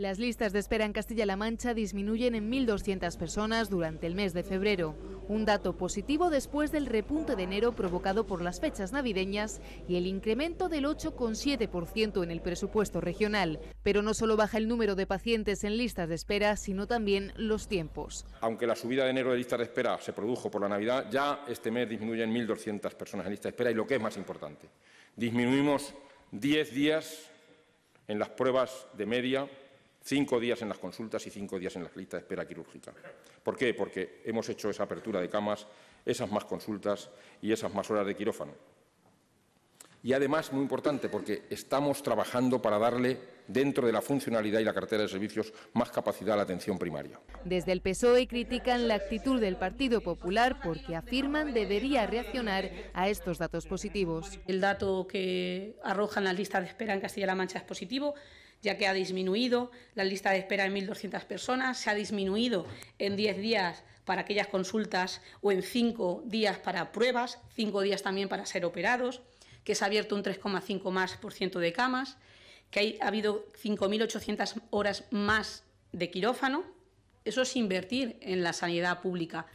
Las listas de espera en Castilla-La Mancha disminuyen en 1.200 personas durante el mes de febrero, un dato positivo después del repunte de enero provocado por las fechas navideñas y el incremento del 8,7% en el presupuesto regional. Pero no solo baja el número de pacientes en listas de espera, sino también los tiempos. Aunque la subida de enero de listas de espera se produjo por la Navidad, ya este mes disminuyen 1.200 personas en lista de espera y lo que es más importante, disminuimos 10 días en las pruebas de media cinco días en las consultas y cinco días en las listas de espera quirúrgica. ¿Por qué? Porque hemos hecho esa apertura de camas, esas más consultas y esas más horas de quirófano. Y además, muy importante, porque estamos trabajando para darle, dentro de la funcionalidad y la cartera de servicios, más capacidad a la atención primaria. Desde el PSOE critican la actitud del Partido Popular porque afirman debería reaccionar a estos datos positivos. El dato que arrojan la lista de espera en Castilla-La Mancha es positivo ya que ha disminuido la lista de espera en 1.200 personas, se ha disminuido en 10 días para aquellas consultas o en 5 días para pruebas, 5 días también para ser operados, que se ha abierto un 3,5 más por ciento de camas, que ha habido 5.800 horas más de quirófano. Eso es invertir en la sanidad pública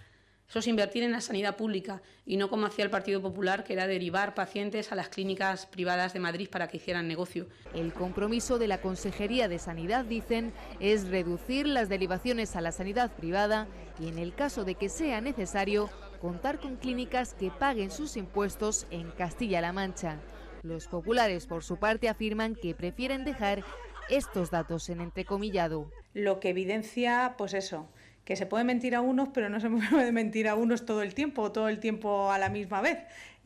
eso es invertir en la sanidad pública y no como hacía el Partido Popular, que era derivar pacientes a las clínicas privadas de Madrid para que hicieran negocio. El compromiso de la Consejería de Sanidad, dicen, es reducir las derivaciones a la sanidad privada y, en el caso de que sea necesario, contar con clínicas que paguen sus impuestos en Castilla-La Mancha. Los populares, por su parte, afirman que prefieren dejar estos datos en entrecomillado. Lo que evidencia, pues eso, que se puede mentir a unos, pero no se puede mentir a unos todo el tiempo o todo el tiempo a la misma vez.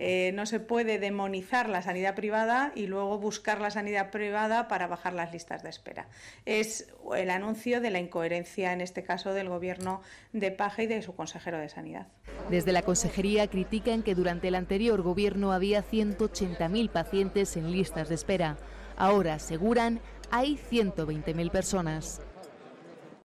Eh, no se puede demonizar la sanidad privada y luego buscar la sanidad privada para bajar las listas de espera. Es el anuncio de la incoherencia, en este caso, del gobierno de Paje y de su consejero de Sanidad. Desde la consejería critican que durante el anterior gobierno había 180.000 pacientes en listas de espera. Ahora, aseguran, hay 120.000 personas.